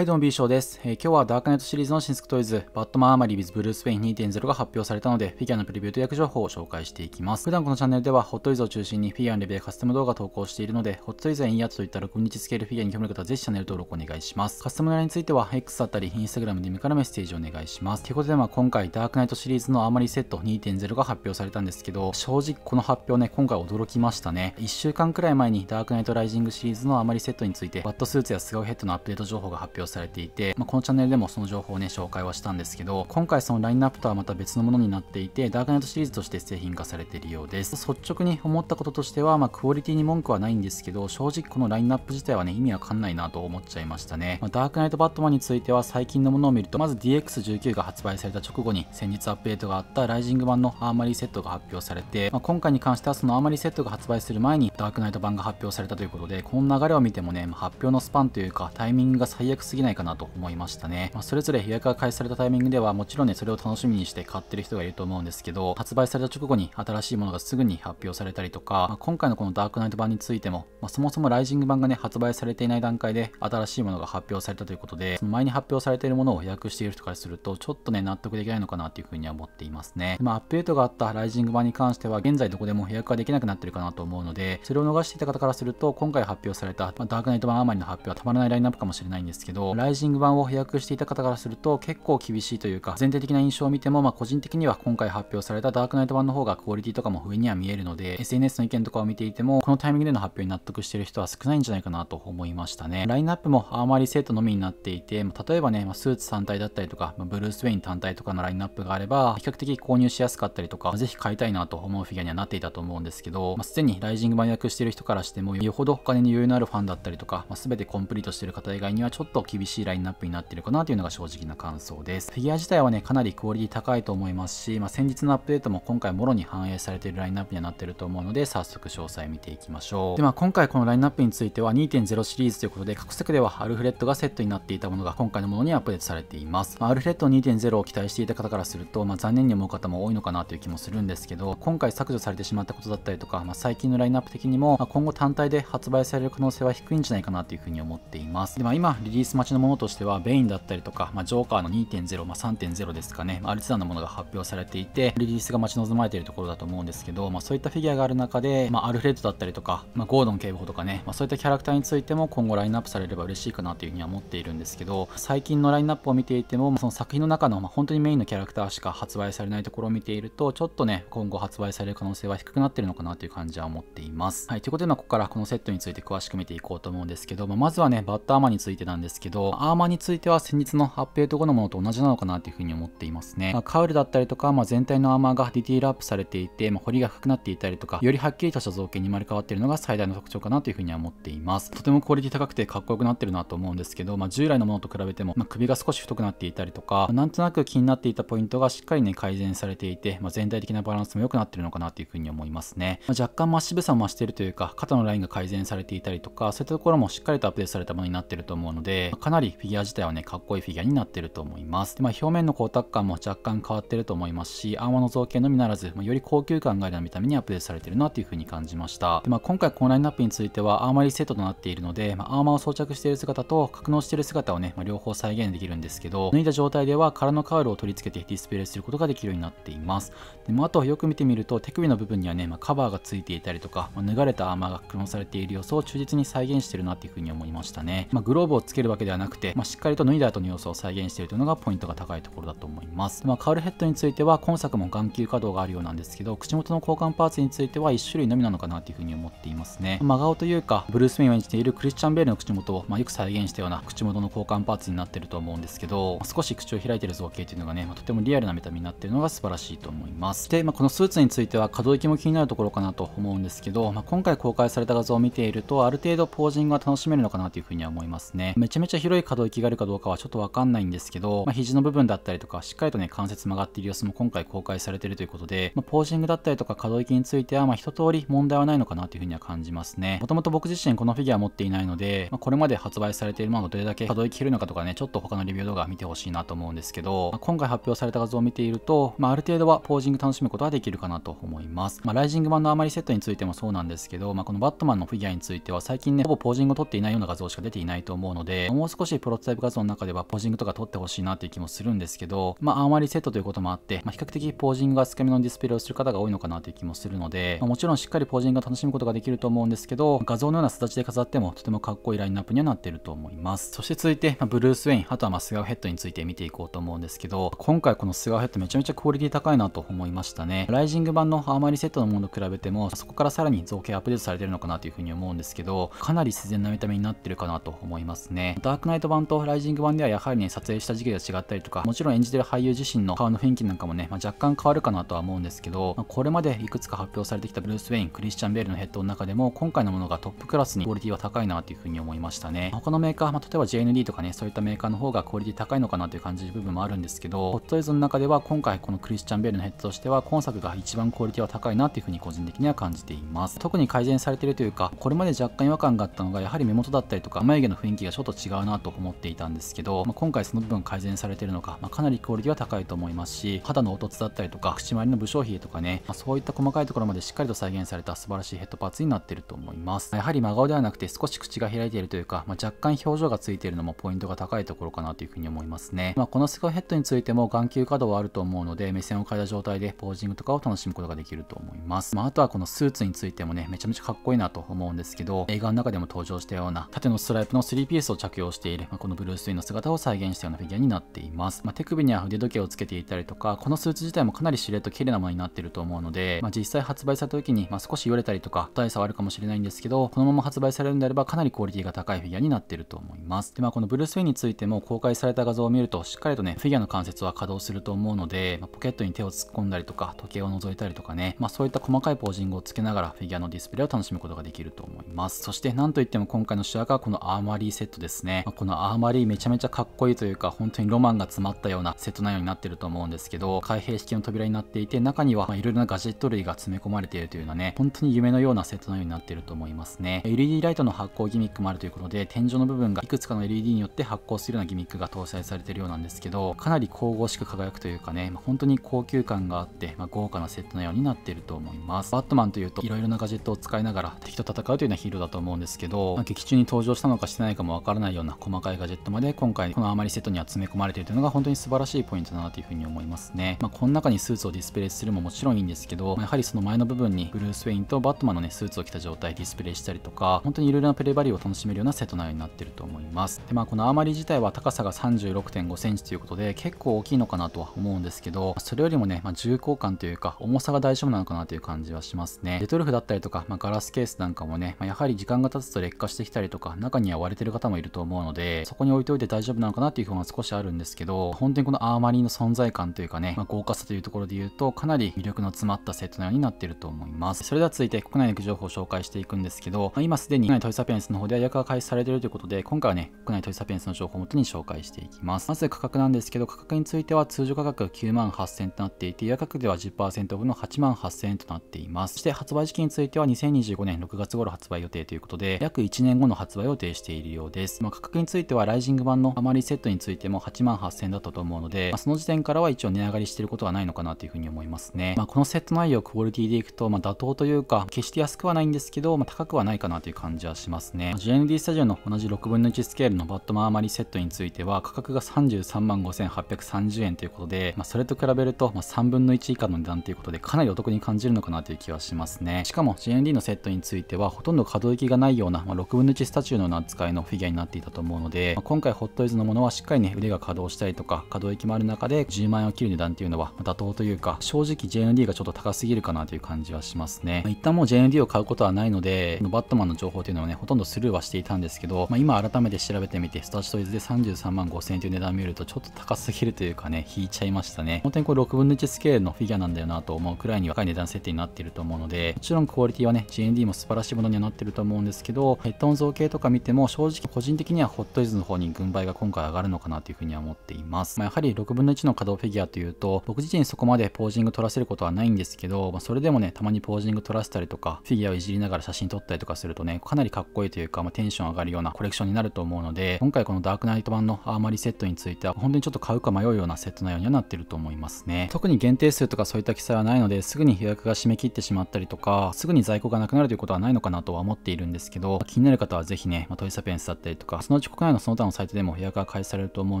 はいどうも B 賞です、えー、今日はダークナイトシリーズの新作トイズ、バットマンアーマリービズブルース・ウェイン2.0が発表されたので、フィギュアのプレビューと役情報を紹介していきます。普段このチャンネルでは、ホットイズを中心にフィギュアのレビューやカスタム動画を投稿しているので、ホットイズやインヤーといった6日スケールフィギュアに興味ある方はぜひチャンネル登録お願いします。カスタムの欄については、X だったり、インスタグラム、m で見からメッセージをお願いします。ということで、まあ、今回、ダークナイトシリーズのアーマリーセット2.0が発表されたんですけど、正直この発表ね、今回驚きましたね。1週間くらい前に、ダークナイトライジングシリーズのアーマリーセットについて、バットスーツやスガウヘッドのアップデート情報が発表されていて、まあ、このチャンネルでもその情報をね、紹介はしたんですけど、今回そのラインナップとはまた別のものになっていて、ダークナイトシリーズとして製品化されているようです。率直に思ったこととしては、まあ、クオリティに文句はないんですけど、正直このラインナップ自体はね、意味わかんないなと思っちゃいましたね。まあ、ダークナイトバットマンについては、最近のものを見ると、まず DX19 が発売された直後に、先日アップデートがあったライジング版のアーマリーセットが発表されて、まあ、今回に関してはそのアーマリーセットが発売する前にダークナイト版が発表されたということで、この流れを見てもね、ま発表のスパンというか、タイミングが最悪すぎないかなと思いましたね。まあ、それぞれ予約が開始されたタイミングでは、もちろんね、それを楽しみにして買ってる人がいると思うんですけど、発売された直後に新しいものがすぐに発表されたりとか、まあ、今回のこのダークナイト版についても、まあ、そもそもライジング版がね、発売されていない段階で新しいものが発表されたということで、その前に発表されているものを予約している人からすると、ちょっとね、納得できないのかなっていうふうには思っていますね。まあ、アップデートがあったライジング版に関しては、現在どこでも予約ができなくなってるかなと思うので、それを逃していた方からすると、今回発表された、まあ、ダークナイト版あまりの発表はたまらないラインナップかもしれないんですけど、どライジング版を予約していた方からすると結構厳しいというか全体的な印象を見てもまあ個人的には今回発表されたダークナイト版の方がクオリティとかも上には見えるので SNS の意見とかを見ていてもこのタイミングでの発表に納得してる人は少ないんじゃないかなと思いましたねラインナップもあまり生徒のみになっていて例えばねスーツ単体だったりとかブルース・ウェイン単体とかのラインナップがあれば比較的購入しやすかったりとかぜひ買いたいなと思うフィギュアにはなっていたと思うんですけど、まあ、すでにライジング版予約してる人からしてもよほどお金に余裕のあるファンだったりとか、まあ、全てコンプリートしてる方以外にはちょっと厳しいラインナップになってるかなというのが正直な感想です。フィギュア自体はね、かなりクオリティ高いと思いますし、まあ、先日のアップデートも今回もろに反映されているラインナップにはなってると思うので、早速詳細見ていきましょう。で、まあ今回このラインナップについては2.0シリーズということで、各作ではアルフレッドがセットになっていたものが今回のものにアップデートされています。まあ、アルフレッド2.0を期待していた方からすると、まあ、残念に思う方も多いのかなという気もするんですけど、今回削除されてしまったことだったりとか、まあ、最近のラインナップ的にも、まあ、今後単体で発売される可能性は低いんじゃないかなというふうに思っています。で、まあ今リリース待ちのものとしては、ベインだったりとか、まあ、ジョーカーの2.0、まあ、3.0ですかね、まあ、ある程度のものが発表されていて、リリースが待ち望まれているところだと思うんですけど、まあ、そういったフィギュアがある中で、まあ、アルフレッドだったりとか、まあ、ゴードン警部補とかね、まあ、そういったキャラクターについても今後ラインナップされれば嬉しいかなというふうには思っているんですけど、最近のラインナップを見ていても、その作品の中の、まあ、本当にメインのキャラクターしか発売されないところを見ていると、ちょっとね、今後発売される可能性は低くなってるのかなという感じは思っています。はい、ということで、まあ、ここからこのセットについて詳しく見ていこうと思うんですけど、まあ、まずはね、バッターマンについてなんですけど、けど、アーマーについては先日の発表と後のものと同じなのかなというふうに思っていますね。まあ、カウルだったりとか、まあ、全体のアーマーがディティールアップされていて、まあ、彫りが深くなっていたりとか、よりはっきりとした造形に生まれ変わっているのが最大の特徴かなというふうには思っています。とてもクオリティ高くてかっこよくなってるなと思うんですけど、まあ、従来のものと比べても、まあ、首が少し太くなっていたりとか、まあ、なんとなく気になっていたポイントがしっかりね、改善されていて、まあ、全体的なバランスも良くなってるのかなというふうに思いますね。まあ、若干まあ渋さも増しているというか、肩のラインが改善されていたりとか、そういったところもしっかりとアップデートされたものになってると思うので、かなりフィギュア自体はね、かっこいいフィギュアになってると思います。でまあ、表面の光沢感も若干変わってると思いますし、アーマーの造形のみならず、まあ、より高級感がある見た目にアップデートされてるなというふうに感じました。でまあ、今回このラインナップについては、アーマーリセットとなっているので、まあ、アーマーを装着している姿と格納している姿をね、まあ、両方再現できるんですけど、脱いだ状態では空のカウルを取り付けてディスプレイすることができるようになっています。でまあ、あとよく見てみると、手首の部分にはね、まあ、カバーがついていたりとか、まあ、脱がれたアーマーが格納されている様子を忠実に再現してるなっていうふうに思いましたね。まあ、グローブをつけるわけではなくて、まあ、しっかりと脱いだ後の様子を再現しているというのがポイントが高いところだと思います。まあ、カウルヘッドについては今作も眼球稼働があるようなんですけど、口元の交換パーツについては1種類のみなのかなというふうに思っていますね。真顔というか、ブルース・ウェンを演じているクリスチャン・ベールの口元を、まあ、よく再現したような口元の交換パーツになってると思うんですけど、まあ、少し口を開いてる造形というのがね、まあ、とてもリアルな見た目になってるのが素晴らしいと思います。で、まあ、このスーツについては可動域も気になるところかなと思うんですけど、まあ、今回公開された画像を見ていると、ある程度ポージングが楽しめるのかなというふうには思いますね。めちゃめちゃ広い可動域があるかどうかはちょっとわかんないんですけど、まあ、肘の部分だったりとか、しっかりとね、関節曲がっている様子も今回公開されているということで、まあ、ポージングだったりとか可動域については、まあ、一通り問題はないのかなというふうには感じますね。もともと僕自身このフィギュア持っていないので、まあ、これまで発売されているものどれだけ可動域広いのかとかね、ちょっと他のレビュー動画見てほしいなと思うんですけど、まあ、今回発表された画像を見ていると、まあ、ある程度はポージング楽しむことはできるかなと思います。まあ、ライジング版のあまりセットについてもそうなんですけど、まあ、このバットマンのフィギュアについては最近ね、ほぼポージングを取っていないような画像しか出ていないと思うので、もう少しプロトタイプ画像の中ではポージングとか撮ってほしいなっていう気もするんですけど、まあ、あまりセットということもあって、まあ、比較的ポージングがスカミのディスプレイをする方が多いのかなという気もするので、まあ、もちろんしっかりポージングが楽しむことができると思うんですけど、画像のような形で飾ってもとてもかっこいいラインナップにはなってると思います。そして続いて、まあ、ブルース・ウェイン、あとはまあスガウヘッドについて見ていこうと思うんですけど、今回このスガウヘッドめちゃめちゃクオリティ高いなと思いましたね。ライジング版のアーマリセットのものと比べても、そこからさらに造形アップデートされてるのかなというふうに思うんですけど、かなり自然な見た目になってるかなと思いますね。ダークナイト版とライジング版ではやはりね、撮影した時期が違ったりとか、もちろん演じてる俳優自身の顔の雰囲気なんかもね、まあ、若干変わるかなとは思うんですけど、まあ、これまでいくつか発表されてきたブルース・ウェイン、クリスチャン・ベールのヘッドの中でも、今回のものがトップクラスにクオリティは高いなというふうに思いましたね。他のメーカー、まあ、例えば JND とかね、そういったメーカーの方がクオリティ高いのかなという感じる部分もあるんですけど、ホットイズの中では今回このクリスチャン・ベールのヘッドとしては、今作が一番クオリティは高いなというふうに個人的には感じています。特に改善されてるというか、これまで若干違和感があったのが、やはり目元だったりとか、眉毛の雰囲気がちょっと違ううなと思っていたんですけど、まあ、今回その部分改善されてるのか、まあ、かなりクオリティは高いと思いますし肌の凹凸だったりとか口周りの無消費とかね、まあ、そういった細かいところまでしっかりと再現された素晴らしいヘッドパーツになってると思いますやはり真顔ではなくて少し口が開いているというか、ま若干表情がついているのもポイントが高いところかなというふうに思いますね、まこのスゴヘッドについても眼球角はあると思うので目線を変えた状態でポージングとかを楽しむことができると思います、まあとはこのスーツについてもねめちゃめちゃかっこいいなと思うんですけど映画の中でも登場したような縦のストライプの3ピースを着用をしている、まあ、このブルース・ウィインの姿を再現したようなフィギュアになっています。まあ、手首には腕時計をつけていたりとか、このスーツ自体もかなりしれっと綺麗なものになってると思うので、まあ、実際発売された時に、ま少し言れたりとか、大差はあるかもしれないんですけど、このまま発売されるんであればかなりクオリティが高いフィギュアになってると思います。で、まあ、このブルース・ウィインについても公開された画像を見ると、しっかりとね、フィギュアの関節は稼働すると思うので、まポケットに手を突っ込んだりとか、時計を覗いたりとかね、まそういった細かいポージングをつけながら、フィギュアのディスプレイを楽しむことができると思います。そして、なんといっても今回の主役はこのアーマリーセットですね。まあ、このアーマリーめちゃめちゃかっこいいというか、本当にロマンが詰まったようなセット内容になってると思うんですけど、開閉式の扉になっていて、中にはいろいろなガジェット類が詰め込まれているというようなね、本当に夢のようなセット内容になってると思いますね。LED ライトの発光ギミックもあるということで、天井の部分がいくつかの LED によって発光するようなギミックが搭載されてるようなんですけど、かなり神々しく輝くというかね、まあ、本当に高級感があって、まあ、豪華なセット内容になってると思います。バットマンというと、いろいろなガジェットを使いながら敵と戦うというようなヒーローだと思うんですけど、まあ、劇中に登場したのかしてないかもわからないようなな細かいガジェットまで今回このアーマセットには詰め込まれているというのが本当に素晴らしいポイントだなというふうに思いますね。まあ、この中にスーツをディスプレイするももちろんいいんですけど、やはりその前の部分にブルース・ウェインとバットマンのね、スーツを着た状態ディスプレイしたりとか、本当にいろいろなプレイバリューを楽しめるようなセット内容になっていると思います。で、まあこのアーマ自体は高さが36.5センチということで結構大きいのかなとは思うんですけど、それよりもね、まあ、重厚感というか重さが大丈夫なのかなという感じはしますね。レトルフだったりとか、まあ、ガラスケースなんかもね、まあ、やはり時間が経つと劣化してきたりとか、中には割れてる方もいると思う思うので、そこに置いておいて大丈夫なのかなっていう風安少しあるんですけど、本当にこのアーマリーの存在感というかね、まあ、豪華さというところで言うと、かなり魅力の詰まったセットのようになっていると思います。それでは続いて国内の育情報を紹介していくんですけど、まあ、今すでに国内トイサピエンスの方で予約が開始されているということで、今回はね、国内トイサピエンスの情報をもとに紹介していきます。まず価格なんですけど、価格については通常価格9万8000となっていて、予約では10%オフの8万8000となっています。そして発売時期については2025年6月頃発売予定ということで、約1年後の発売を予定しているようです。まあ、価についてはライジング版のあまりセットについても8万8000だったと思うので、まあ、その時点からは一応値上がりしてることはないのかなというふうに思いますね。まあ、このセット内容クオリティでいくと、まあ、妥当というか、決して安くはないんですけど、まあ、高くはないかなという感じはしますね。GND スタジオの同じ6分の1スケールのバットマンアマリセットについては、価格が33万5830円ということで、まあ、それと比べると、まあ、3分の1以下の値段ということで、かなりお得に感じるのかなという気はしますね。しかも GND のセットについては、ほとんど可動域がないような、まあ、6分の1スタジオのような扱いのフィギュアになっていたったと思うので、まあ、今回ホットイズのものはしっかりね、腕が稼働したりとか、可動域もある中で10万円を切る値段っていうのは妥当というか、正直 JND がちょっと高すぎるかなという感じはしますね。まあ、一旦もう JND を買うことはないので、バットマンの情報というのはね、ほとんどスルーはしていたんですけど、まあ、今改めて調べてみて、スタジトイズで33万5000円という値段を見ると、ちょっと高すぎるというかね、引いちゃいましたね。本当にこれ6分の1スケールのフィギュアなんだよなと思うくらいに若い値段設定になっていると思うので、もちろんクオリティはね、JND も素晴らしいものにはなっていると思うんですけど、ヘッドホン造形とか見ても、正直個人的ににはホットイズの方に軍配が今回上がるのかなというふうには思っています。まあ、やはり6分の1の稼働フィギュアというと、僕自身そこまでポージング取らせることはないんですけど、まあ、それでもね、たまにポージング取らせたりとか、フィギュアをいじりながら写真撮ったりとかするとね、かなりかっこいいというか、まあ、テンション上がるようなコレクションになると思うので、今回このダークナイト版のアーマリセットについては、本当にちょっと買うか迷うようなセット内容にはなってると思いますね。特に限定数とかそういった記載はないので、すぐに予約が締め切ってしまったりとか、すぐに在庫がなくなるということはないのかなとは思っているんですけど、気になる方はぜひね、まあ、トイサペンスだったりとか、そのうち国内のその他のサイトでも予約が開始されると思う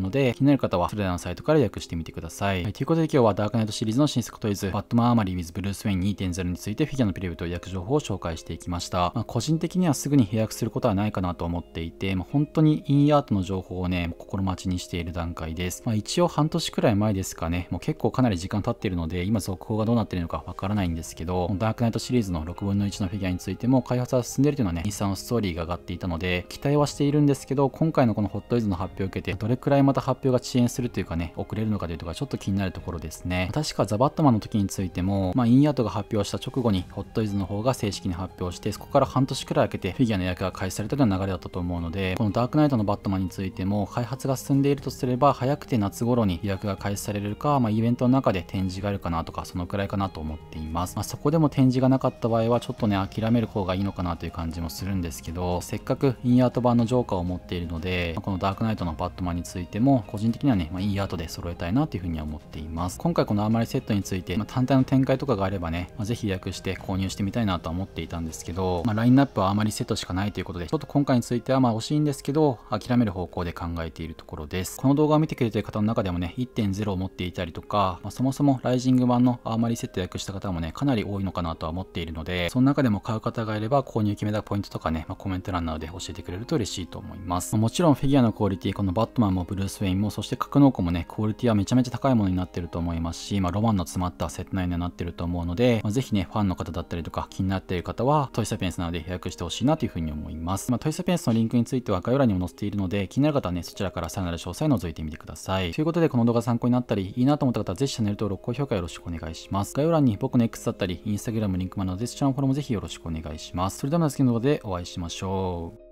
ので、気になる方はそれらのサイトから予約してみてください。はい、ということで今日はダークナイトシリーズの新作トイズ、バットマンアーマリー with ブルースウェイン2.0についてフィギュアのプレビューと予約情報を紹介していきました。まあ、個人的にはすぐに予約することはないかなと思っていて、まあ、本当にインアートの情報をね、心待ちにしている段階です。まあ、一応半年くらい前ですかね、もう結構かなり時間経っているので、今続報がどうなっているのかわからないんですけど、ダークナイトシリーズの6分の1のフィギュアについても開発は進んでいるというのはね、インスタのストーリーが上がっていたので、期待はしているんですけど、ど、今回のこのホットイズの発表を受けて、どれくらいまた発表が遅延するというかね、遅れるのかというところがちょっと気になるところですね。確かザバットマンの時についても、まあ、インヤートが発表した直後にホットイズの方が正式に発表して、そこから半年くらい空けてフィギュアの予約が開始されたような流れだったと思うので、このダークナイトのバットマンについても、開発が進んでいるとすれば、早くて夏頃に予約が開始されるか、まあ、イベントの中で展示があるかなとか、そのくらいかなと思っています。まあ、そこでも展示がなかった場合は、ちょっとね、諦める方がいいのかなという感じもするんですけど、せっかくインヤート版のジョーカーを持ってているので、このダークナイトのバットマンについても、個人的にはね、まあ、いいアートで揃えたいなというふうには思っています。今回このアーマリセットについて、まあ、単体の展開とかがあればね、まあ、ぜひ予約して購入してみたいなとは思っていたんですけど、まあ、ラインナップはアーマリセットしかないということで、ちょっと今回についてはまあ惜しいんですけど、諦める方向で考えているところです。この動画を見てくれてる方の中でもね、1.0を持っていたりとか、まあ、そもそもライジング版のアーマリセット予約した方もね、かなり多いのかなとは思っているので、その中でも買う方がいれば購入決めたポイントとかね、まあ、コメント欄などで教えてくれると嬉しいと思います。ます。もちろんフィギュアのクオリティ、このバットマンもブルース・ウェインも、そして格納庫もね、クオリティはめちゃめちゃ高いものになってると思いますし、まあ、ロマンの詰まったセット内にはなってると思うので、まあ、ぜひね、ファンの方だったりとか気になっている方は、トイサペンスなどで予約してほしいなというふうに思います。まあ、トイサペンスのリンクについては概要欄にも載せているので、気になる方はね、そちらからさらなる詳細を覗いてみてください。ということで、この動画参考になったり、いいなと思った方は、ぜひチャンネル登録、高評価よろしくお願いします。概要欄に僕の X だったり、Instagram リンクもあるので、そちらのフォローもぜひよろしくお願いします。それではまた次の動画でお会いしましょう。